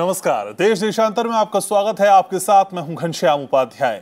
नमस्कार देश देशांतर में आपका स्वागत है आपके साथ मैं हूं घनश्याम उपाध्याय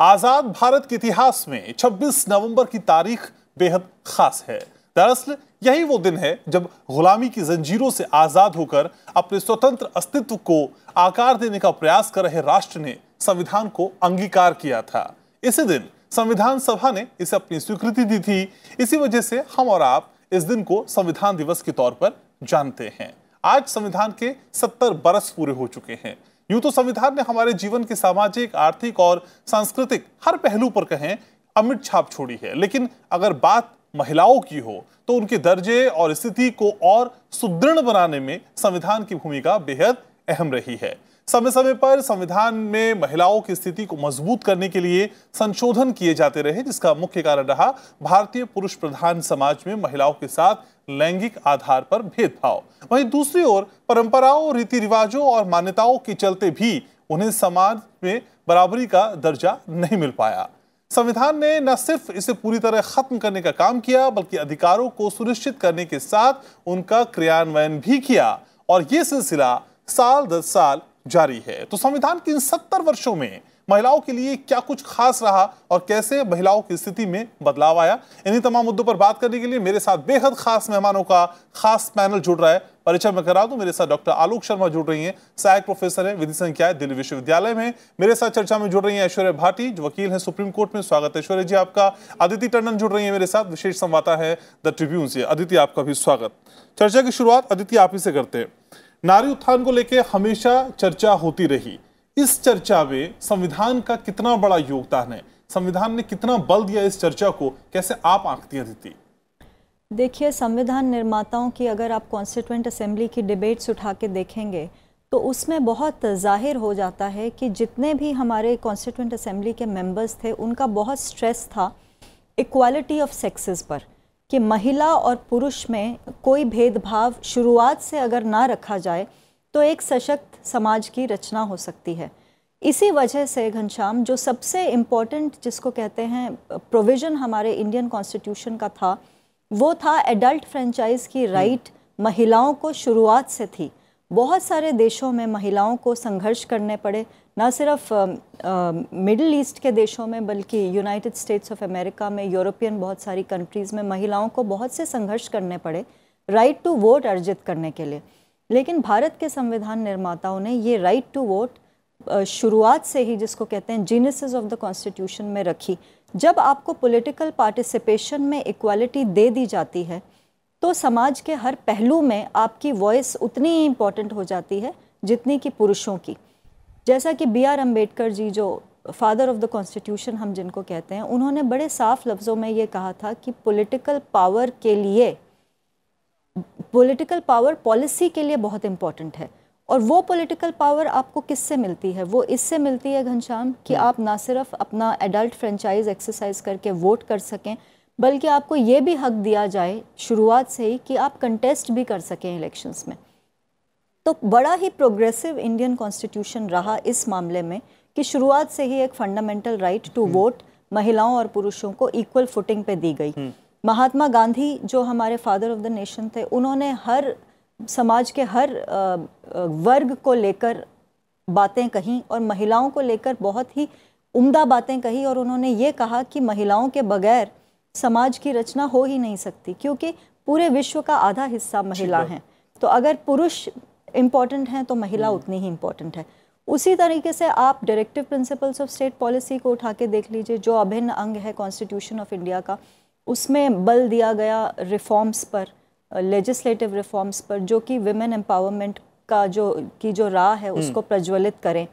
आजाद भारत के इतिहास में 26 नवंबर की तारीख बेहद खास है दरअसल यही वो दिन है जब गुलामी की जंजीरों से आजाद होकर अपने स्वतंत्र अस्तित्व को आकार देने का प्रयास कर रहे राष्ट्र ने संविधान को अंगीकार किया था इसी दिन संविधान सभा ने इसे अपनी स्वीकृति दी थी इसी वजह से हम और आप इस दिन को संविधान दिवस के तौर पर जानते हैं आज संविधान के सत्तर बरस पूरे हो चुके हैं यूं तो संविधान ने हमारे जीवन के सामाजिक आर्थिक और सांस्कृतिक हर पहलू पर कहें अमिट छाप छोड़ी है लेकिन अगर बात महिलाओं की हो तो उनके दर्जे और स्थिति को और सुदृढ़ बनाने में संविधान की भूमिका बेहद अहम रही है समय समय पर संविधान में महिलाओं की स्थिति को मजबूत करने के लिए संशोधन किए जाते रहे जिसका मुख्य कारण रहा भारतीय पुरुष प्रधान समाज में महिलाओं के साथ लैंगिक आधार पर भेदभाव वहीं दूसरी ओर परंपराओं रीति रिवाजों और मान्यताओं के चलते भी उन्हें समाज में बराबरी का दर्जा नहीं मिल पाया संविधान ने न सिर्फ इसे पूरी तरह खत्म करने का काम किया बल्कि अधिकारों को सुनिश्चित करने के साथ उनका क्रियान्वयन भी किया और ये सिलसिला साल दर साल जारी है तो संविधान के इन सत्तर वर्षों में महिलाओं के लिए क्या कुछ खास रहा और कैसे महिलाओं की स्थिति में बदलाव आया इन्हीं तमाम मुद्दों पर बात करने के लिए मेरे साथ बेहद खास मेहमानों का खास पैनल जुड़ रहा है परिचय में करा दूं तो मेरे साथ डॉक्टर आलोक शर्मा जुड़ रही हैं सहायक प्रोफेसर है विधि संख्या दिल्ली विश्वविद्यालय में मेरे साथ चर्चा में जुड़ रही हैं ऐश्वर्य भाटी जो वकील हैं सुप्रीम कोर्ट में स्वागत है ऐश्वर्य जी आपका अदिति टंडन जुड़ रही है मेरे साथ विशेष संवाददाता है द ट्रिब्यून से अदिति आपका भी स्वागत चर्चा की शुरुआत अदिति आप ही से करते हैं नारी उत्थान को लेकर हमेशा चर्चा होती रही इस चर्चा में संविधान का कितना बड़ा योगदान है संविधान ने कितना बल दिया इस चर्चा को कैसे आप आंकतियाँ देती देखिए संविधान निर्माताओं की अगर आप कॉन्स्टिट्यूंट असेंबली की डिबेट्स उठा के देखेंगे तो उसमें बहुत जाहिर हो जाता है कि जितने भी हमारे कॉन्स्टिट्यूंट असेंबली के मेंबर्स थे उनका बहुत स्ट्रेस था इक्वालिटी ऑफ सेक्सेस पर कि महिला और पुरुष में कोई भेदभाव शुरुआत से अगर ना रखा जाए तो एक सशक्त समाज की रचना हो सकती है इसी वजह से घनश्याम जो सबसे इम्पॉर्टेंट जिसको कहते हैं प्रोविज़न हमारे इंडियन कॉन्स्टिट्यूशन का था वो था एडल्ट फ्रेंचाइज की राइट हम्म। महिलाओं को शुरुआत से थी बहुत सारे देशों में महिलाओं को संघर्ष करने पड़े ना सिर्फ मिडिल ईस्ट के देशों में बल्कि यूनाइटेड स्टेट्स ऑफ अमेरिका में यूरोपियन बहुत सारी कंट्रीज़ में महिलाओं को बहुत से संघर्ष करने पड़े राइट टू वोट अर्जित करने के लिए लेकिन भारत के संविधान निर्माताओं ने ये राइट टू वोट शुरुआत से ही जिसको कहते हैं जीनेसिस ऑफ द कॉन्स्टिट्यूशन में रखी जब आपको पॉलिटिकल पार्टिसिपेशन में इक्वालिटी दे दी जाती है तो समाज के हर पहलू में आपकी वॉइस उतनी ही इम्पॉर्टेंट हो जाती है जितनी कि पुरुषों की जैसा कि बी आर अम्बेडकर जी जो फादर ऑफ द कॉन्स्टिट्यूशन हम जिनको कहते हैं उन्होंने बड़े साफ लफ्ज़ों में ये कहा था कि पॉलिटिकल पावर के लिए पॉलिटिकल पावर पॉलिसी के लिए बहुत इम्पॉर्टेंट है और वो पॉलिटिकल पावर आपको किससे मिलती है वो इससे मिलती है घनश्याम कि हम्म। आप ना सिर्फ अपना एडल्ट फ्रेंचाइज एक्सरसाइज करके वोट कर सकें बल्कि आपको ये भी हक दिया जाए शुरुआत से ही कि आप कंटेस्ट भी कर सकें इलेक्शंस में तो बड़ा ही प्रोग्रेसिव इंडियन कॉन्स्टिट्यूशन रहा इस मामले में कि शुरुआत से ही एक फंडामेंटल राइट टू वोट महिलाओं और पुरुषों को इक्वल फुटिंग पे दी गई हम्म। महात्मा गांधी जो हमारे फादर ऑफ द नेशन थे उन्होंने हर समाज के हर वर्ग को लेकर बातें कहीं और महिलाओं को लेकर बहुत ही उम्दा बातें कही और उन्होंने ये कहा कि महिलाओं के बगैर समाज की रचना हो ही नहीं सकती क्योंकि पूरे विश्व का आधा हिस्सा महिला है तो अगर पुरुष इम्पॉर्टेंट हैं तो महिला हम्म। उतनी ही इम्पॉर्टेंट है उसी तरीके से आप directive principles of state policy को उठा के देख लीजिए जो अभिन्न अंग है कॉन्स्टिट्यूशन ऑफ इंडिया का उसमें बल दिया गया रिफॉर्म्स पर लेजिस्लेटिव रिफॉर्म्स पर जो कि वुमेन एम्पावरमेंट का जो की जो राह है हम्म। उसको प्रज्वलित करें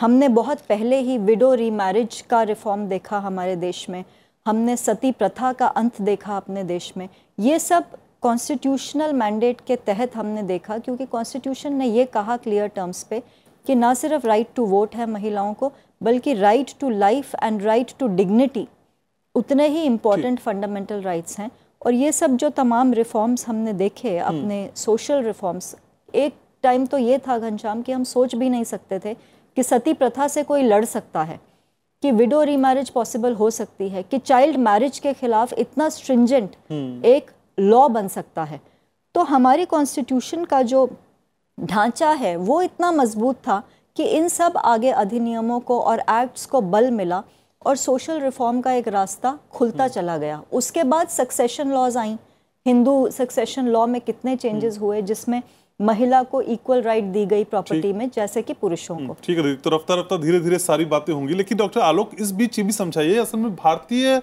हमने बहुत पहले ही विडो रीमैरिज का रिफॉर्म देखा हमारे देश में हमने सती प्रथा का अंत देखा अपने देश में ये सब कॉन्स्टिट्यूशनल मैंडेट के तहत हमने देखा क्योंकि कॉन्स्टिट्यूशन ने ये कहा क्लियर टर्म्स पे कि ना सिर्फ राइट टू वोट है महिलाओं को बल्कि right to life and right to dignity उतने ही इम्पॉर्टेंट फंडामेंटल राइट्स हैं और ये सब जो तमाम रिफॉर्म्स हमने देखे हम्म। अपने सोशल रिफॉर्म्स एक टाइम तो ये था घनश्याम कि हम सोच भी नहीं सकते थे कि सती प्रथा से कोई लड़ सकता है कि विडो रीमैरिज पॉसिबल हो सकती है कि चाइल्ड मैरिज के खिलाफ इतना स्ट्रिंजेंट हम्म। एक लॉ बन सकता है तो हमारे कॉन्स्टिट्यूशन का जो ढांचा है वो इतना मजबूत था कि इन सब आगे अधिनियमों को और एक्ट्स को बल मिला और सोशल रिफॉर्म का एक रास्ता खुलता हम्म। चला गया उसके बाद सक्सेशन लॉज आई हिंदू सक्सेशन लॉ में कितने चेंजेस हम्म। हुए जिसमें महिला को इक्वल राइट दी गई प्रॉपर्टी में जैसे कि पुरुषों हम्म, को ठीक है तो रफ्तार रफ्तार धीरे धीरे सारी बातें होंगी लेकिन डॉक्टर आलोक इस बीच ये भी समझाइए असल में भारतीय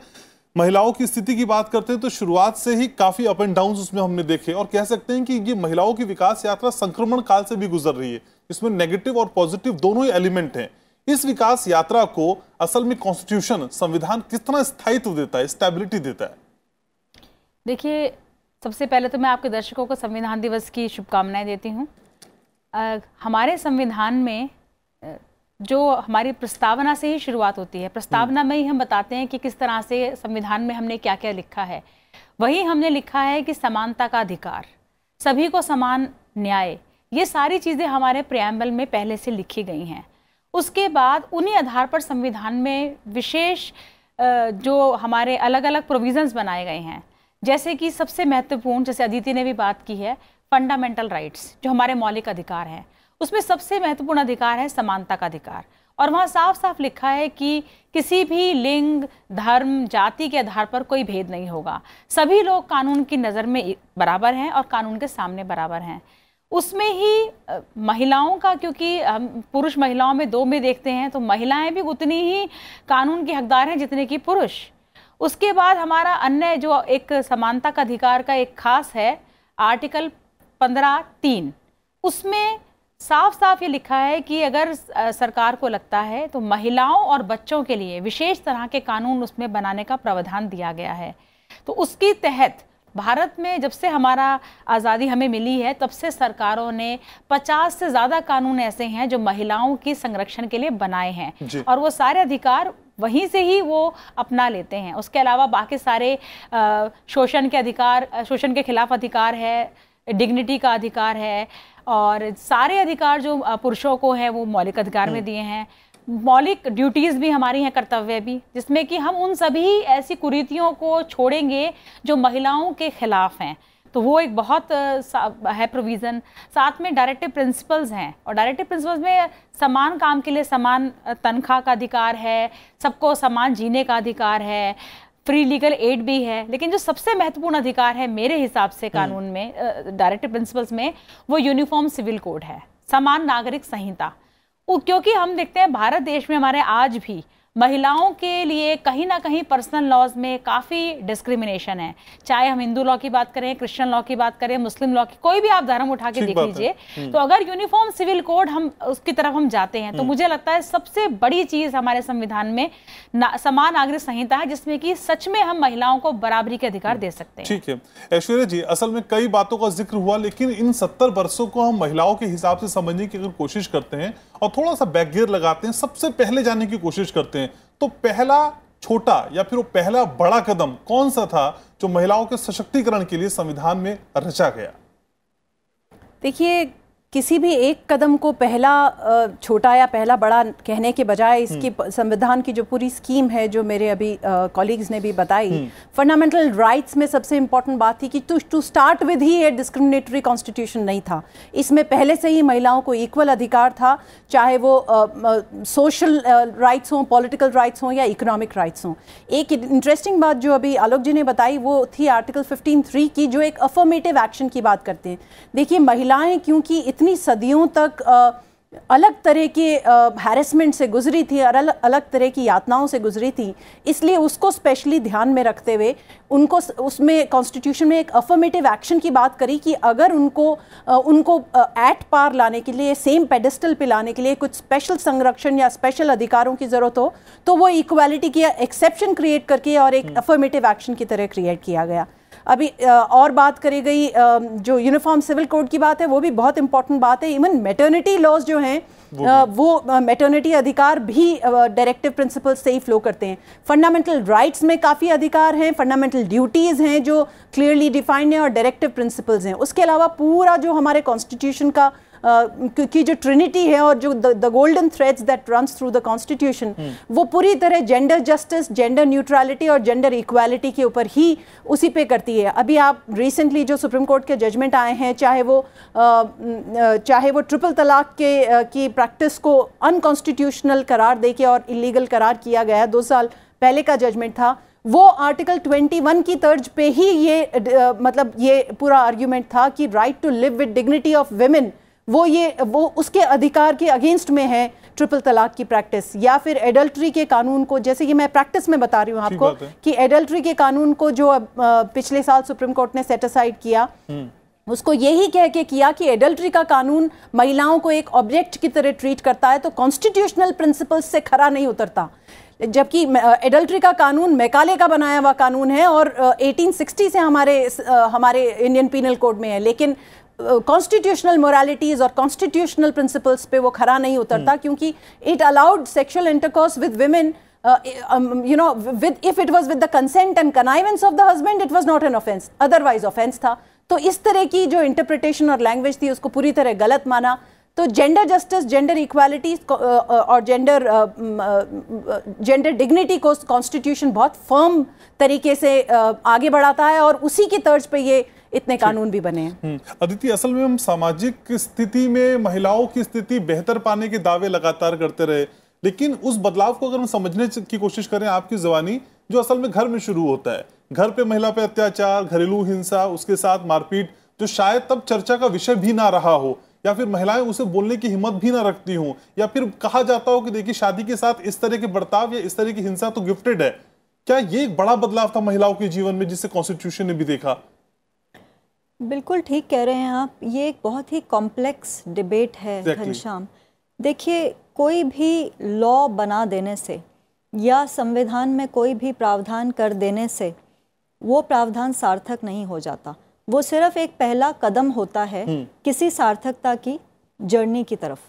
महिलाओं की स्थिति की बात करते हैं तो शुरुआत से ही काफी अप एंड डाउन उसमें हमने देखे और कह सकते हैं कि ये महिलाओं की विकास यात्रा संक्रमण काल से भी गुजर रही है इसमें नेगेटिव और पॉजिटिव दोनों ही एलिमेंट हैं इस विकास यात्रा को असल में कॉन्स्टिट्यूशन संविधान किस तरह स्थायित्व देता है स्टेबिलिटी देता है देखिए सबसे पहले तो मैं आपके दर्शकों को संविधान दिवस की शुभकामनाएं देती हूँ हमारे संविधान में जो हमारी प्रस्तावना से ही शुरुआत होती है प्रस्तावना में ही हम बताते हैं कि किस तरह से संविधान में हमने क्या क्या लिखा है वही हमने लिखा है कि समानता का अधिकार सभी को समान न्याय ये सारी चीज़ें हमारे प्रयाम्बल में पहले से लिखी गई हैं उसके बाद उन्हीं आधार पर संविधान में विशेष जो हमारे अलग अलग प्रोविजंस बनाए गए हैं जैसे कि सबसे महत्वपूर्ण जैसे अदिति ने भी बात की है फंडामेंटल राइट्स जो हमारे मौलिक अधिकार हैं उसमें सबसे महत्वपूर्ण अधिकार है समानता का अधिकार और वहाँ साफ साफ लिखा है कि किसी भी लिंग धर्म जाति के आधार पर कोई भेद नहीं होगा सभी लोग कानून की नज़र में बराबर हैं और कानून के सामने बराबर हैं उसमें ही महिलाओं का क्योंकि हम पुरुष महिलाओं में दो में देखते हैं तो महिलाएं भी उतनी ही कानून के हकदार हैं जितने की पुरुष उसके बाद हमारा अन्य जो एक समानता का अधिकार का एक खास है आर्टिकल पंद्रह तीन उसमें साफ साफ ये लिखा है कि अगर सरकार को लगता है तो महिलाओं और बच्चों के लिए विशेष तरह के कानून उसमें बनाने का प्रावधान दिया गया है तो उसके तहत भारत में जब से हमारा आज़ादी हमें मिली है तब से सरकारों ने 50 से ज़्यादा कानून ऐसे हैं जो महिलाओं की संरक्षण के लिए बनाए हैं और वो सारे अधिकार वहीं से ही वो अपना लेते हैं उसके अलावा बाकी सारे शोषण के अधिकार शोषण के खिलाफ अधिकार है डिग्निटी का अधिकार है और सारे अधिकार जो पुरुषों को है वो मौलिक अधिकार में हम्म। दिए हैं मौलिक ड्यूटीज़ भी हमारी हैं कर्तव्य भी जिसमें कि हम उन सभी ऐसी कुरीतियों को छोड़ेंगे जो महिलाओं के ख़िलाफ़ हैं तो वो एक बहुत है प्रोविज़न साथ में डायरेक्टिव प्रिंसिपल्स हैं और डायरेक्टिव प्रिंसिपल्स में समान काम के लिए समान तनख्वाह का अधिकार है सबको समान जीने का अधिकार है फ्री लीगल एड भी है लेकिन जो सबसे महत्वपूर्ण अधिकार है मेरे हिसाब से हम्म। कानून में डायरेक्टिव प्रिंसिपल्स में वो यूनिफॉर्म सिविल कोड है समान नागरिक संहिता क्योंकि हम देखते हैं भारत देश में हमारे आज भी महिलाओं के लिए कहीं ना कहीं पर्सनल लॉज में काफ़ी डिस्क्रिमिनेशन है चाहे हम हिंदू लॉ की बात करें क्रिश्चियन लॉ की बात करें मुस्लिम लॉ की कोई भी आप धर्म उठा के देख लीजिए हम्म। तो अगर यूनिफॉर्म सिविल कोड हम उसकी तरफ हम जाते हैं तो हम्म। मुझे लगता है सबसे बड़ी चीज़ हमारे संविधान में समान नागरिक संहिता है जिसमें कि सच में हम महिलाओं को बराबरी के अधिकार दे सकते हैं ठीक है ऐश्वर्या जी असल में कई बातों का जिक्र हुआ लेकिन इन सत्तर वर्षों को हम महिलाओं के हिसाब से समझने की अगर कोशिश करते हैं और थोड़ा सा बैकगेयर लगाते हैं सबसे पहले जाने की कोशिश करते हैं में तो पहला छोटा या फिर वो पहला बड़ा कदम कौन सा था जो महिलाओं के सशक्तिकरण के लिए संविधान में रचा गया देखिए किसी भी एक कदम को पहला छोटा या पहला बड़ा कहने के बजाय हम्म। इसकी संविधान की जो पूरी स्कीम है जो मेरे अभी कॉलीग्स ने भी बताई फंडामेंटल हम्म। राइट्स में सबसे इम्पोर्टेंट बात थी कि टू टू स्टार्ट विद ही ये डिस्क्रिमिनेटरी कॉन्स्टिट्यूशन नहीं था इसमें पहले से ही महिलाओं को इक्वल अधिकार था चाहे वो सोशल राइट्स हों पॉलिटिकल राइट्स हों या इकोनॉमिक राइट्स हों एक इंटरेस्टिंग बात जो अभी आलोक जी ने बताई वो थी आर्टिकल फिफ्टीन थ्री की जो एक अफर्मेटिव एक्शन की बात करते हैं देखिए महिलाएं क्योंकि इतनी इतनी सदियों तक अलग तरह के हैरेसमेंट से गुजरी थी और अलग अलग तरह की यातनाओं से गुजरी थी इसलिए उसको स्पेशली ध्यान में रखते हुए उनको उसमें कॉन्स्टिट्यूशन में एक अफर्मेटिव एक्शन की बात करी कि अगर उनको उनको एट पार लाने के लिए सेम पेडेस्टल पे लाने के लिए कुछ स्पेशल संरक्षण या स्पेशल अधिकारों की ज़रूरत हो तो वो इक्वालिटी की एक्सेप्शन क्रिएट करके और एक अफर्मेटिव हम्म। एक्शन की तरह क्रिएट किया गया अभी और बात करी गई जो यूनिफॉर्म सिविल कोड की बात है वो भी बहुत इंपॉर्टेंट बात है इवन मेटर्निटी लॉज जो हैं वो मेटर्निटी अधिकार भी डायरेक्टिव प्रिंसिपल से ही फ्लो करते हैं फंडामेंटल राइट्स में काफ़ी अधिकार हैं फंडामेंटल ड्यूटीज़ हैं जो क्लियरली डिफाइंड हैं और डायरेक्टिव प्रिंसिपल्स हैं उसके अलावा पूरा जो हमारे कॉन्स्टिट्यूशन का की जो ट्रिनिटी है और जो the golden threads that run through the constitution वो पूरी तरह जेंडर जस्टिस जेंडर न्यूट्रलिटी और जेंडर इक्वालिटी के ऊपर ही उसी पे करती है अभी आप रिसेंटली जो सुप्रीम कोर्ट के जजमेंट आए हैं चाहे वो आ, चाहे वो ट्रिपल तलाक के आ, की प्रैक्टिस को अनकॉन्स्टिट्यूशनल करार दे के और इलीगल करार किया गया दो साल पहले का जजमेंट था वो आर्टिकल 21 की तर्ज पे ही ये आ, मतलब ये पूरा आर्ग्यूमेंट था कि right to live with dignity of women वो ये वो उसके अधिकार के अगेंस्ट में है ट्रिपल तलाक की प्रैक्टिस या फिर एडल्ट्री के कानून को जैसे कि मैं प्रैक्टिस में बता रही हूँ आपको कि एडल्ट्री के कानून को जो अब पिछले साल सुप्रीम कोर्ट ने सेटिसाइड किया हम्म। उसको यही कह के किया कि एडल्ट्री का कानून महिलाओं को एक ऑब्जेक्ट की तरह ट्रीट करता है तो कॉन्स्टिट्यूशनल प्रिंसिपल से खरा नहीं उतरता जबकि एडल्ट्री का कानून मैकाले का बनाया हुआ कानून है और 1860 से हमारे हमारे इंडियन पीनल कोड में है लेकिन कॉन्स्टिट्यूशनल मोरालिटीज़ और कॉन्स्टिट्यूशनल प्रिंसिपल्स पे वो खरा नहीं उतरता हम्म। क्योंकि it allowed sexual intercourse with women you know with if it was with the consent and connivance of the husband it was not an offence otherwise offence था तो इस तरह की जो इंटरप्रिटेशन और लैंग्वेज थी उसको पूरी तरह गलत माना तो जेंडर जस्टिस जेंडर इक्वालिटी और जेंडर जेंडर डिग्निटी को कॉन्स्टिट्यूशन बहुत फर्म तरीके से आगे बढ़ाता है और उसी की तर्ज पे ये इतने कानून भी बने हम्म। अदिति असल में हम सामाजिक स्थिति में महिलाओं की स्थिति बेहतर पाने के दावे लगातार करते रहे लेकिन उस बदलाव को अगर हम समझने की कोशिश करें आपकी जवानी जो असल में घर में शुरू होता है घर पे महिला पे अत्याचार घरेलू हिंसा उसके साथ मारपीट जो शायद तब चर्चा का विषय भी ना रहा हो या फिर महिलाएं उसे बोलने की हिम्मत भी ना रखती हों या फिर कहा जाता हो कि देखिए शादी के साथ इस तरह के बर्ताव या इस तरह की हिंसा तो गिफ्टेड है क्या ये एक बड़ा बदलाव था महिलाओं के जीवन में जिसे कॉन्स्टिट्यूशन ने भी देखा बिल्कुल ठीक कह रहे हैं आप ये एक बहुत ही कॉम्प्लेक्स डिबेट है घनश्याम देखिए कोई भी लॉ बना देने से या संविधान में कोई भी प्रावधान कर देने से वो प्रावधान सार्थक नहीं हो जाता वो सिर्फ एक पहला कदम होता है हम्म। किसी सार्थकता की जर्नी की तरफ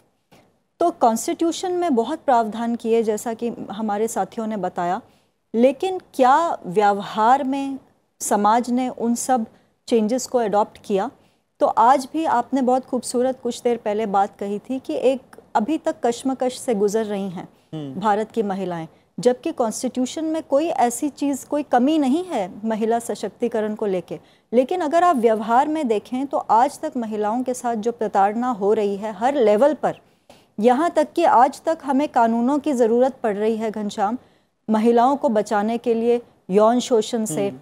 तो कॉन्स्टिट्यूशन में बहुत प्रावधान किए जैसा कि हमारे साथियों ने बताया लेकिन क्या व्यवहार में समाज ने उन सब चेंजेस को अडॉप्ट किया तो आज भी आपने बहुत खूबसूरत कुछ देर पहले बात कही थी कि एक अभी तक कश्मकश से गुजर रही हैं हम्म। भारत की महिलाएं जबकि कॉन्स्टिट्यूशन में कोई ऐसी चीज़ कोई कमी नहीं है महिला सशक्तिकरण को लेके लेकिन अगर आप व्यवहार में देखें तो आज तक महिलाओं के साथ जो प्रताड़ना हो रही है हर लेवल पर यहाँ तक कि आज तक हमें कानूनों की ज़रूरत पड़ रही है घनश्याम महिलाओं को बचाने के लिए यौन शोषण से हम्म।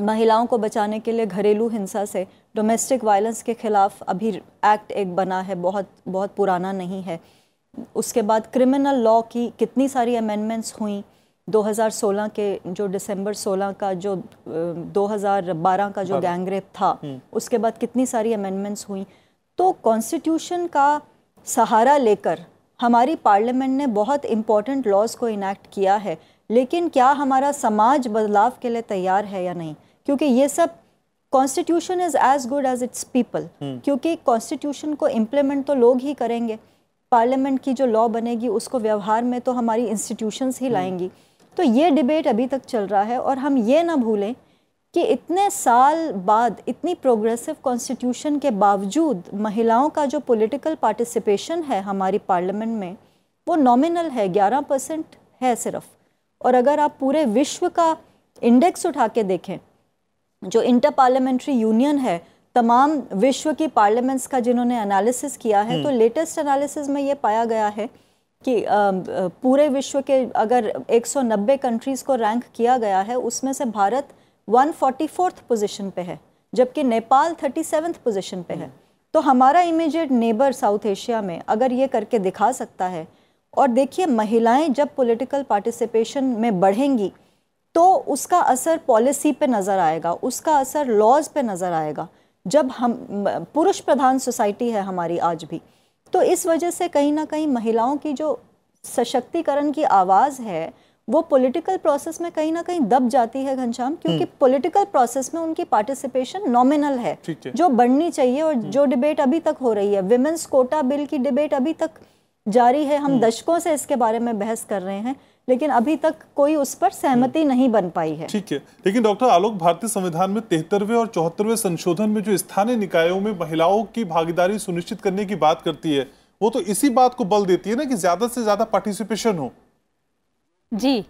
महिलाओं को बचाने के लिए घरेलू हिंसा से डोमेस्टिक वायलेंस के ख़िलाफ़ अभी एक्ट एक बना है बहुत बहुत पुराना नहीं है उसके बाद क्रिमिनल लॉ की कितनी सारी अमेंडमेंट्स हुई 2016 के जो दिसंबर 16 का जो 2012 का जो गैंगरेप था हम्म। उसके बाद कितनी सारी अमेंडमेंट्स हुई तो कॉन्स्टिट्यूशन का सहारा लेकर हमारी पार्लियामेंट ने बहुत इम्पॉर्टेंट लॉज को इनैक्ट किया है लेकिन क्या हमारा समाज बदलाव के लिए तैयार है या नहीं क्योंकि ये सब constitution is as good as its people क्योंकि कॉन्स्टिट्यूशन को इम्प्लीमेंट तो लोग ही करेंगे पार्लियामेंट की जो लॉ बनेगी उसको व्यवहार में तो हमारी इंस्टीट्यूशंस ही hmm. लाएंगी तो ये डिबेट अभी तक चल रहा है और हम ये ना भूलें कि इतने साल बाद इतनी प्रोग्रेसिव कॉन्स्टिट्यूशन के बावजूद महिलाओं का जो पॉलिटिकल पार्टिसिपेशन है हमारी पार्लियामेंट में वो नॉमिनल है 11 परसेंट है सिर्फ और अगर आप पूरे विश्व का इंडेक्स उठा के देखें जो इंटर पार्लियामेंट्री यूनियन है तमाम विश्व की पार्लियामेंट्स का जिन्होंने एनालिसिस किया है तो लेटेस्ट हम्म। एनालिसिस में ये पाया गया है कि पूरे विश्व के अगर 190 कंट्रीज़ को रैंक किया गया है उसमें से भारत 144th पोजीशन पे है जबकि नेपाल 37th पोजीशन पे है हम्म। तो हमारा इमीजिएट नेबर साउथ एशिया में अगर ये करके दिखा सकता है और देखिए महिलाएं जब पॉलिटिकल पार्टिसिपेशन में बढ़ेंगी तो उसका असर पॉलिसी पे नज़र आएगा उसका असर लॉज पे नज़र आएगा जब हम पुरुष प्रधान सोसाइटी है हमारी आज भी तो इस वजह से कहीं ना कहीं महिलाओं की जो सशक्तिकरण की आवाज़ है वो पॉलिटिकल प्रोसेस में कहीं ना कहीं दब जाती है घनश्याम क्योंकि पॉलिटिकल हम्म। प्रोसेस में उनकी पार्टिसिपेशन नॉमिनल है जो बढ़नी चाहिए और हम्म। जो डिबेट अभी तक हो रही है विमेंस कोटा बिल की डिबेट अभी तक जारी है हम हम्म। दशकों से इसके बारे में बहस कर रहे हैं लेकिन अभी तक कोई उस पर सहमति हम्म। नहीं बन पाई है ठीक है लेकिन डॉक्टर आलोक भारतीय संविधान में तिहत्तरवे और चौहत्तरवे संशोधन में जो स्थानीय निकायों में महिलाओं की भागीदारी सुनिश्चित करने की बात करती है वो तो इसी बात को बल देती है ना कि ज्यादा से ज्यादा पार्टिसिपेशन हो जी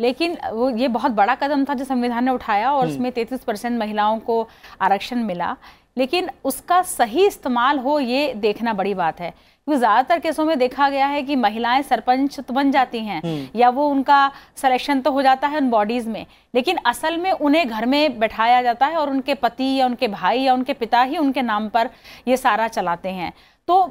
लेकिन वो ये बहुत बड़ा कदम था जो संविधान ने उठाया और हम्म। उसमें तैतीस परसेंट महिलाओं को आरक्षण मिला लेकिन उसका सही इस्तेमाल हो ये देखना बड़ी बात है क्योंकि ज्यादातर केसों में देखा गया है कि महिलाएं सरपंच तो बन जाती हैं हम्म। या वो उनका सिलेक्शन तो हो जाता है उन बॉडीज में लेकिन असल में उन्हें घर में बैठाया जाता है और उनके पति या उनके भाई या उनके पिता ही उनके नाम पर ये सारा चलाते हैं तो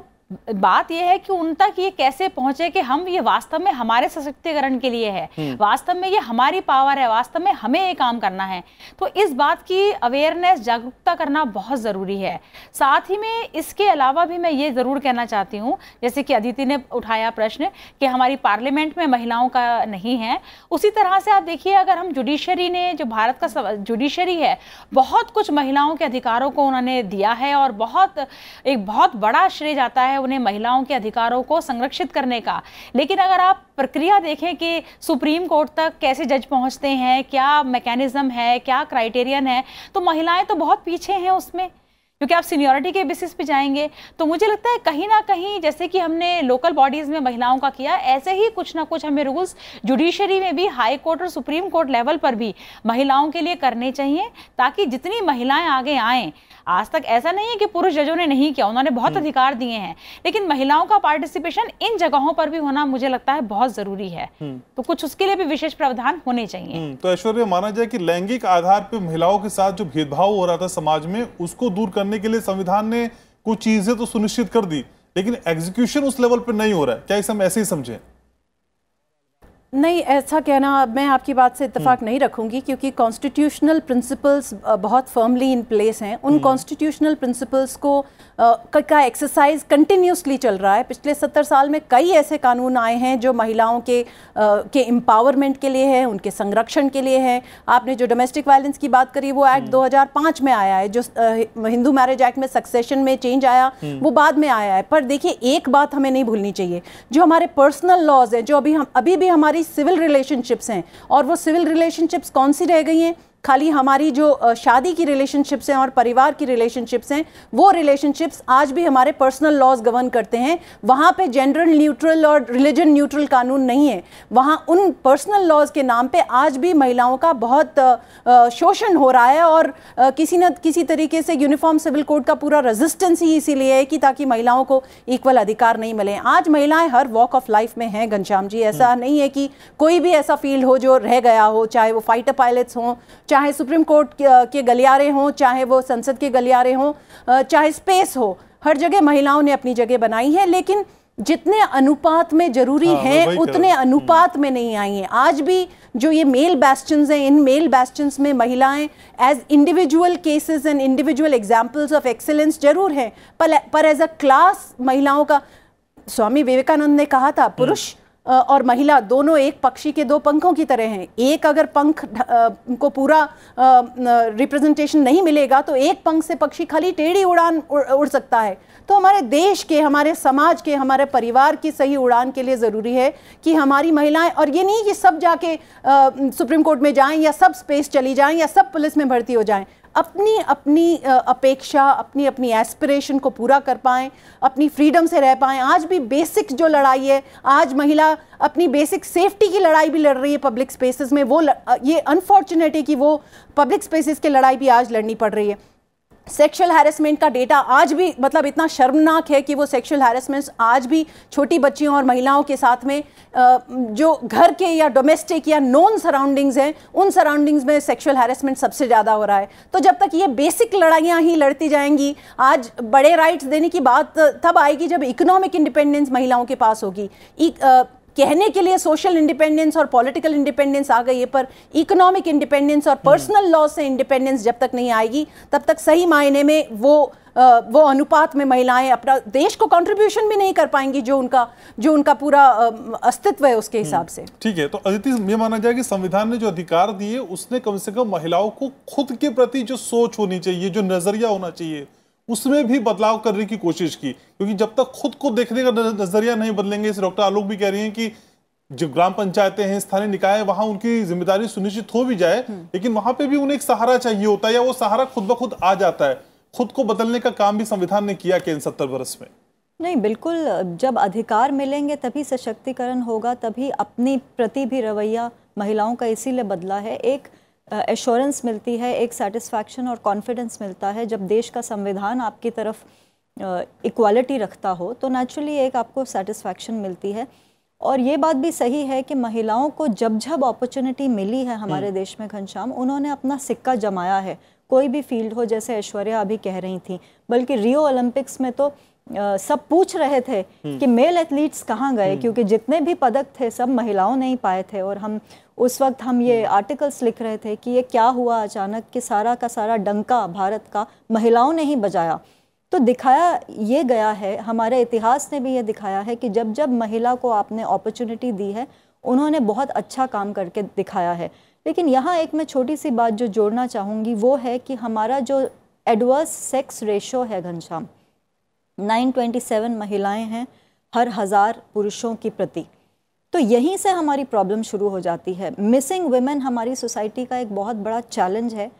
बात यह है कि उन तक ये कैसे पहुंचे कि हम ये वास्तव में हमारे सशक्तिकरण के लिए है हम्म। वास्तव में ये हमारी पावर है वास्तव में हमें ये काम करना है तो इस बात की अवेयरनेस जागरूकता करना बहुत ज़रूरी है साथ ही में इसके अलावा भी मैं ये ज़रूर कहना चाहती हूँ जैसे कि अदिति ने उठाया प्रश्न कि हमारी पार्लियामेंट में महिलाओं का नहीं है उसी तरह से आप देखिए अगर हम जुडिशरी ने जो भारत का जुडिशरी है बहुत कुछ महिलाओं के अधिकारों को उन्होंने दिया है और बहुत एक बहुत बड़ा श्रेय जाता है है उन्हें महिलाओं के अधिकारों को संरक्षित करने का लेकिन अगर आप प्रक्रिया देखें कि सुप्रीम कोर्ट तक कैसे जज पहुंचते हैं क्या मैकेनिज़्म है क्या क्राइटेरियन है तो महिलाएं तो बहुत पीछे हैं उसमें क्योंकि आप सीनियोरिटी के बेसिस पे जाएंगे तो मुझे लगता है कहीं ना कहीं जैसे कि हमने लोकल बॉडीज़ में महिलाओं का किया ऐसे ही कुछ ना कुछ हमें रूल्स जुडिशरी में भी हाई कोर्ट और सुप्रीम कोर्ट लेवल पर भी महिलाओं के लिए करने चाहिए ताकि जितनी महिलाएं आगे आए आज तक ऐसा नहीं है कि पुरुष जजों ने नहीं किया उन्होंने बहुत हम्म। अधिकार दिए हैं लेकिन महिलाओं का पार्टिसिपेशन इन जगहों पर भी होना मुझे लगता है बहुत जरूरी है हम्म। तो कुछ उसके लिए भी विशेष प्रावधान होने चाहिए हम्म, तो ऐश्वर्य माना जाए कि लैंगिक आधार पर महिलाओं के साथ जो भेदभाव हो रहा था समाज में उसको दूर करने करने के लिए संविधान ने कुछ चीजें तो सुनिश्चित कर दी लेकिन एग्जीक्यूशन उस लेवल पर नहीं हो रहा है क्या इसे हम ऐसे ही समझें नहीं ऐसा कहना मैं आपकी बात से इतफाक़ हम्म। नहीं रखूंगी क्योंकि कॉन्स्टिट्यूशनल प्रिंसिपल्स बहुत फर्मली इन प्लेस हैं उन कॉन्स्टिट्यूशनल हम्म। प्रिंसिपल्स को का एक्सरसाइज कंटिन्यूसली चल रहा है पिछले सत्तर साल में कई ऐसे कानून आए हैं जो महिलाओं के के एम्पावरमेंट के लिए हैं उनके संरक्षण के लिए हैं आपने जो डोमेस्टिक वायलेंस की बात करी वो एक्ट हम्म। 2005 में आया है जो हिंदू मैरिज एक्ट में सक्सेशन में चेंज आया हम्म। वो बाद में आया है पर देखिए एक बात हमें नहीं भूलनी चाहिए जो हमारे पर्सनल लॉज हैं जो अभी हम अभी भी हमारी सिविल रिलेशनशिप्स हैं और वो सिविल रिलेशनशिप्स कौन सी रह गई हैं खाली हमारी जो शादी की रिलेशनशिप्स हैं और परिवार की रिलेशनशिप्स हैं वो रिलेशनशिप्स आज भी हमारे पर्सनल लॉज गवर्न करते हैं वहाँ पे जेंडर न्यूट्रल और रिलीजन न्यूट्रल कानून नहीं है वहाँ उन पर्सनल लॉज के नाम पे आज भी महिलाओं का बहुत शोषण हो रहा है और किसी न किसी तरीके से यूनिफॉर्म सिविल कोड का पूरा रेजिस्टेंस ही इसीलिए है कि ताकि महिलाओं को इक्वल अधिकार नहीं मिले आज महिलाएं हर वॉक ऑफ लाइफ में हैं घनश्याम जी ऐसा हम्म। नहीं है कि कोई भी ऐसा फील्ड हो जो रह गया हो चाहे वो फाइटर पायलट्स हों चाहे चाहे सुप्रीम कोर्ट के गलियारे हों चाहे वो संसद के गलियारे हों चाहे स्पेस हो हर जगह महिलाओं ने अपनी जगह बनाई है लेकिन जितने अनुपात में जरूरी हाँ, है उतने अनुपात में नहीं आई हैं आज भी जो ये मेल बैस्टन हैं इन मेल बैस्टन में महिलाएं as individual cases and individual examples of excellence जरूर हैं पर पर एज अ क्लास महिलाओं का स्वामी विवेकानंद ने कहा था हम्म। पुरुष और महिला दोनों एक पक्षी के दो पंखों की तरह हैं एक अगर पंख को पूरा रिप्रेजेंटेशन नहीं मिलेगा तो एक पंख से पक्षी खाली टेढ़ी उड़ान उड़ सकता है तो हमारे देश के हमारे समाज के हमारे परिवार की सही उड़ान के लिए ज़रूरी है कि हमारी महिलाएं और ये नहीं कि सब जाके सुप्रीम कोर्ट में जाएं या सब स्पेस चली जाएं या सब पुलिस में भर्ती हो जाएं अपनी अपनी अपेक्षा अपनी अपनी एस्पिरेशन को पूरा कर पाएँ अपनी फ्रीडम से रह पाएँ आज भी बेसिक जो लड़ाई है आज महिला अपनी बेसिक सेफ्टी की लड़ाई भी लड़ रही है पब्लिक स्पेसेस में वो ये अनफॉर्चुनेट है कि वो पब्लिक स्पेसेस की लड़ाई भी आज लड़नी पड़ रही है सेक्सुअल हैरेसमेंट का डेटा आज भी मतलब इतना शर्मनाक है कि वो सेक्सुअल हैरेसमेंट्स आज भी छोटी बच्चियों और महिलाओं के साथ में जो घर के या डोमेस्टिक या नॉन सराउंडिंग्स हैं उन सराउंडिंग्स में सेक्सुअल हैरेसमेंट सबसे ज़्यादा हो रहा है तो जब तक ये बेसिक लड़ाइयाँ ही लड़ती जाएंगी आज बड़े राइट्स देने की बात तब आएगी जब इकोनॉमिक इंडिपेंडेंस महिलाओं के पास होगी e, कहने के लिए सोशल इंडिपेंडेंस और पॉलिटिकल इंडिपेंडेंस आ गई है पर इकोनॉमिक इंडिपेंडेंस और पर्सनल हम्म। लॉ से इंडिपेंडेंस जब तक नहीं आएगी तब तक सही मायने में वो आ, वो अनुपात में महिलाएं अपना देश को कंट्रीब्यूशन भी नहीं कर पाएंगी जो उनका जो उनका पूरा अस्तित्व है उसके हम्म। हिसाब से ठीक है तो अदिति ये माना जाए कि संविधान ने जो अधिकार दिए उसने कम से कम महिलाओं को खुद के प्रति जो सोच होनी चाहिए जो नजरिया होना चाहिए उसमें भी बदलाव करने की कोशिश की क्योंकि जब तक खुद को देखने का नजरिया नहीं बदलेंगे इस डॉक्टर आलोक भी कह रही हैं कि जो ग्राम पंचायतें हैं स्थानीय निकाय है वहां उनकी जिम्मेदारी सुनिश्चित हो भी जाए हम्म। लेकिन वहां पे भी उन्हें एक सहारा चाहिए होता है या वो सहारा खुद ब खुद आ जाता है खुद को बदलने का काम भी संविधान ने किया कि इन सत्तर बरस में नहीं बिल्कुल जब अधिकार मिलेंगे तभी सशक्तिकरण होगा तभी अपनी प्रति भी रवैया महिलाओं का इसीलिए बदला है एक एश्योरेंस मिलती है एक सेटिस्फैक्शन और कॉन्फिडेंस मिलता है जब देश का संविधान आपकी तरफ इक्वालिटी रखता हो तो नेचुरली एक आपको सेटिस्फैक्शन मिलती है और ये बात भी सही है कि महिलाओं को जब जब अपॉर्चुनिटी मिली है हमारे हम्म। देश में घनश्याम उन्होंने अपना सिक्का जमाया है कोई भी फील्ड हो जैसे ऐश्वर्या अभी कह रही थी बल्कि रियो ओलंपिक्स में तो सब पूछ रहे थे हम्म। कि मेल एथलीट्स कहाँ गए हम्म। क्योंकि जितने भी पदक थे सब महिलाओं ने ही पाए थे और हम उस वक्त हम ये आर्टिकल्स हम्म। लिख रहे थे कि ये क्या हुआ अचानक कि सारा का सारा डंका भारत का महिलाओं ने ही बजाया तो दिखाया ये गया है हमारे इतिहास ने भी ये दिखाया है कि जब जब महिला को आपने अपॉर्चुनिटी दी है उन्होंने बहुत अच्छा काम करके दिखाया है लेकिन यहाँ एक मैं छोटी सी बात जो जोड़ना चाहूँगी वो है कि हमारा जो एडवर्स सेक्स रेशो है घनश्याम 927 महिलाएं हैं हर हज़ार पुरुषों की प्रति तो यहीं से हमारी प्रॉब्लम शुरू हो जाती है मिसिंग वुमेन हमारी सोसाइटी का एक बहुत बड़ा चैलेंज है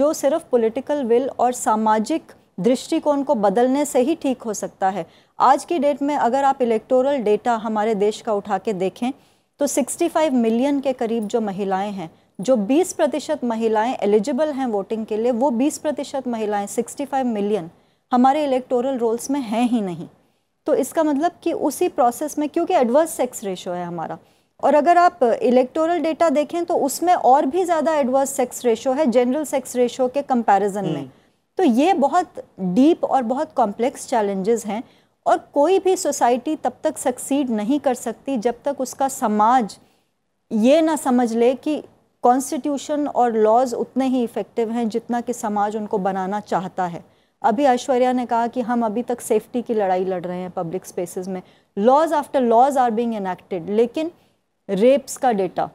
जो सिर्फ पॉलिटिकल विल और सामाजिक दृष्टिकोण को बदलने से ही ठीक हो सकता है आज की डेट में अगर आप इलेक्टोरल डेटा हमारे देश का उठा के देखें तो 65 मिलियन के करीब जो महिलाएं हैं जो 20 प्रतिशत महिलाएँ एलिजिबल हैं वोटिंग के लिए वो 20 प्रतिशत महिलाएँ सिक्सटी मिलियन हमारे इलेक्टोरल रोल्स में हैं ही नहीं तो इसका मतलब कि उसी प्रोसेस में क्योंकि एडवर्स सेक्स रेशो है हमारा और अगर आप इलेक्टोरल डेटा देखें तो उसमें और भी ज़्यादा एडवर्स सेक्स रेशो है जनरल सेक्स रेशो के कंपैरिजन में हम्म। तो ये बहुत डीप और बहुत कॉम्प्लेक्स चैलेंजेस हैं और कोई भी सोसाइटी तब तक सक्सीड नहीं कर सकती जब तक उसका समाज ये ना समझ ले कि कॉन्स्टिट्यूशन और लॉज उतने ही इफ़ेक्टिव हैं जितना कि समाज उनको बनाना चाहता है अभी ऐश्वर्या ने कहा कि हम अभी तक सेफ्टी की लड़ाई लड़ रहे हैं पब्लिक स्पेसेस में laws after laws are being enacted लेकिन रेप्स का डेटा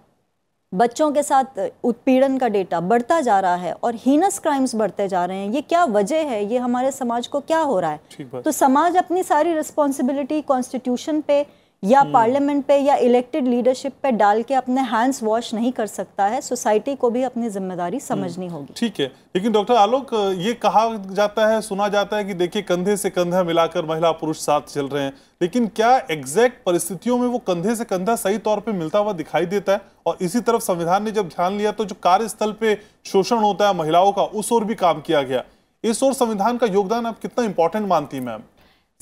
बच्चों के साथ उत्पीड़न का डेटा बढ़ता जा रहा है और हीनस क्राइम्स बढ़ते जा रहे हैं ये क्या वजह है ये हमारे समाज को क्या हो रहा है तो समाज अपनी सारी रिस्पॉन्सिबिलिटी कॉन्स्टिट्यूशन पे या पार्लियामेंट हम्म। पे या इलेक्टेड लीडरशिप पे डाल के अपने हैंड्स वॉश नहीं कर सकता है सोसाइटी को भी अपनी जिम्मेदारी हम्म। समझनी होगी ठीक है लेकिन डॉक्टर आलोक ये कहा जाता है सुना जाता है कि देखिए कंधे से कंधा मिलाकर महिला पुरुष साथ चल रहे हैं लेकिन क्या एग्जैक्ट परिस्थितियों में वो कंधे से कंधा सही तौर पर मिलता हुआ दिखाई देता है और इसी तरफ संविधान ने जब ध्यान लिया तो जो कार्यस्थल पे शोषण होता है महिलाओं का उस ओर भी काम किया गया इस ओर संविधान का योगदान आप कितना इंपॉर्टेंट मानती हैं मैम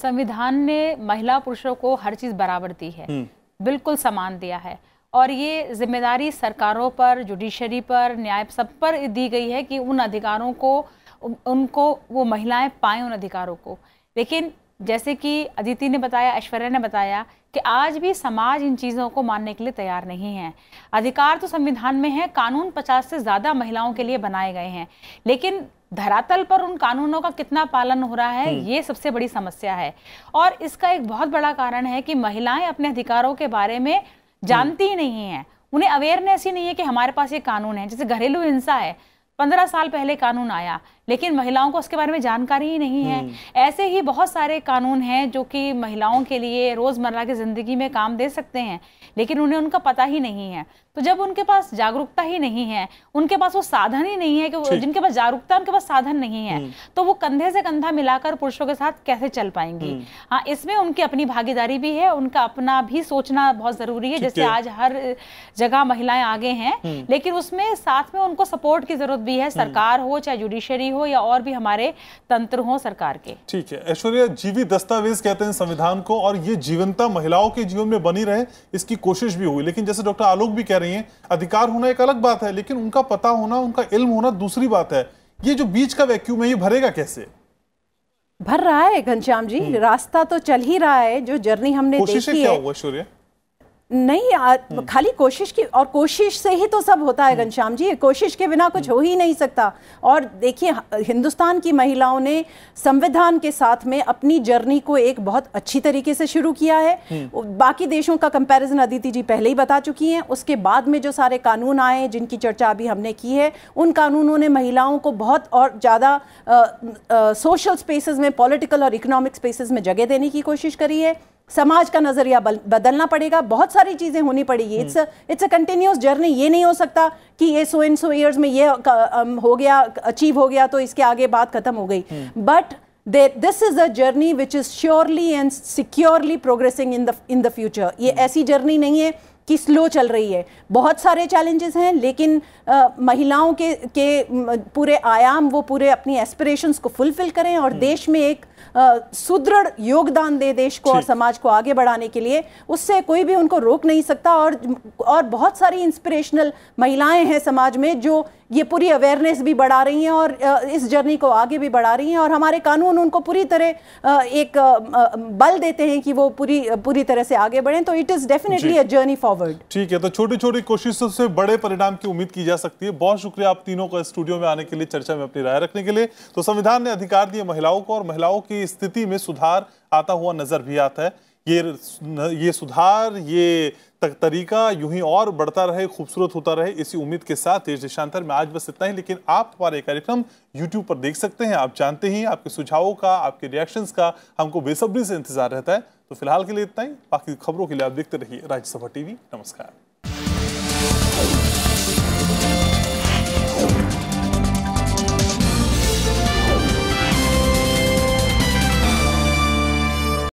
संविधान ने महिला पुरुषों को हर चीज़ बराबर दी है हम्म। बिल्कुल समान दिया है और ये जिम्मेदारी सरकारों पर जुडिशरी पर न्याय सब पर दी गई है कि उन अधिकारों को उनको वो महिलाएं पाएं उन अधिकारों को लेकिन जैसे कि अदिति ने बताया ऐश्वर्या ने बताया कि आज भी समाज इन चीज़ों को मानने के लिए तैयार नहीं है अधिकार तो संविधान में है कानून पचास से ज़्यादा महिलाओं के लिए बनाए गए हैं लेकिन धरातल पर उन कानूनों का कितना पालन हो रहा है हम्म। ये सबसे बड़ी समस्या है और इसका एक बहुत बड़ा कारण है कि महिलाएं अपने अधिकारों के बारे में जानती ही हम्म। नहीं है उन्हें अवेयरनेस ही नहीं है कि हमारे पास ये कानून है जैसे घरेलू हिंसा है पंद्रह साल पहले कानून आया लेकिन महिलाओं को उसके बारे में जानकारी ही नहीं है हम्म। ऐसे ही बहुत सारे कानून हैं जो कि महिलाओं के लिए रोज़मर्रा की ज़िंदगी में काम दे सकते हैं लेकिन उन्हें उनका पता ही नहीं है तो जब उनके पास जागरूकता ही नहीं है उनके पास वो साधन ही नहीं है कि जिनके पास जागरूकता उनके पास साधन नहीं है हम्म। तो वो कंधे से कंधा मिलाकर पुरुषों के साथ कैसे चल पाएंगी हम्म। हाँ इसमें उनकी अपनी भागीदारी भी है उनका अपना भी सोचना बहुत जरूरी है जैसे आज हर जगह महिलाएं आगे हैं हम्म। लेकिन उसमें साथ में उनको सपोर्ट की जरूरत भी है सरकार हो चाहे जुडिशरी हो या और भी हमारे तंत्र हो सरकार के ठीक है ऐश्वर्या जीवी दस्तावेज कहते हैं संविधान को और ये जीवनता महिलाओं के जीवन में बनी रहे इसकी कोशिश भी हुई लेकिन जैसे डॉक्टर आलोक भी कह रही हैं अधिकार होना एक अलग बात है लेकिन उनका पता होना उनका इल्म होना दूसरी बात है ये जो बीच का वैक्यूम है ये भरेगा कैसे भर रहा है घनश्याम जी हम्म। रास्ता तो चल ही रहा है जो जर्नी हमने देखी है क्या हुआ सूर्य नहीं आ, हम्म। खाली कोशिश की और कोशिश से ही तो सब होता है हम्म। घनश्याम जी कोशिश के बिना कुछ हो ही नहीं सकता और देखिए हिंदुस्तान की महिलाओं ने संविधान के साथ में अपनी जर्नी को एक बहुत अच्छी तरीके से शुरू किया है हम्म। बाकी देशों का कंपैरिजन अदिति जी पहले ही बता चुकी हैं उसके बाद में जो सारे कानून आए जिनकी चर्चा अभी हमने की है उन कानूनों ने महिलाओं को बहुत और ज़्यादा सोशल स्पेसिस में पॉलिटिकल और इकोनॉमिक स्पेसिस में जगह देने की कोशिश करी है समाज का नज़रिया बदलना पड़ेगा बहुत सारी चीज़ें होनी पड़ेगी it's hmm. It's a continuous journey ये नहीं हो सकता कि ये सो इन सो ईयर्स में ये हो गया अचीव हो गया तो इसके आगे बात खत्म हो गई but this is a journey which is surely and securely progressing in the in the future ये हम्म। ऐसी जर्नी नहीं है कि स्लो चल रही है बहुत सारे चैलेंजेस हैं लेकिन आ, महिलाओं के के पूरे आयाम वो पूरे अपनी एस्पिरेशंस को फुलफिल करें और हम्म। देश में एक सुदृढ़ योगदान दे देश को और समाज को आगे बढ़ाने के लिए उससे कोई भी उनको रोक नहीं सकता और और बहुत सारी इंस्पिरेशनल महिलाएं हैं समाज में जो ये पूरी अवेयरनेस भी बढ़ा रही हैं और इस जर्नी को आगे भी बढ़ा रही हैं और हमारे कानून उनको पूरी तरह एक बल देते हैं कि वो पूरी पूरी तरह से आगे बढ़ें तो it is definitely a journey forward ठीक है तो छोटी छोटी कोशिशों से बड़े परिणाम की उम्मीद की जा सकती है बहुत शुक्रिया आप तीनों को स्टूडियो में आने के लिए चर्चा में अपनी राय रखने के लिए तो संविधान ने अधिकार दिए महिलाओं को और महिलाओं की स्थिति में सुधार आता हुआ नजर भी आता है ये ये सुधार ये तक तरीका यूं ही और बढ़ता रहे खूबसूरत होता रहे इसी उम्मीद के साथ देश देशांतर में आज बस इतना ही लेकिन आप हमारे कार्यक्रम यूट्यूब पर देख सकते हैं आप जानते ही आपके सुझावों का आपके रिएक्शंस का हमको बेसब्री से इंतजार रहता है तो फिलहाल के लिए इतना ही बाकी खबरों के लिए आप देखते रहिए राज्यसभा टीवी नमस्कार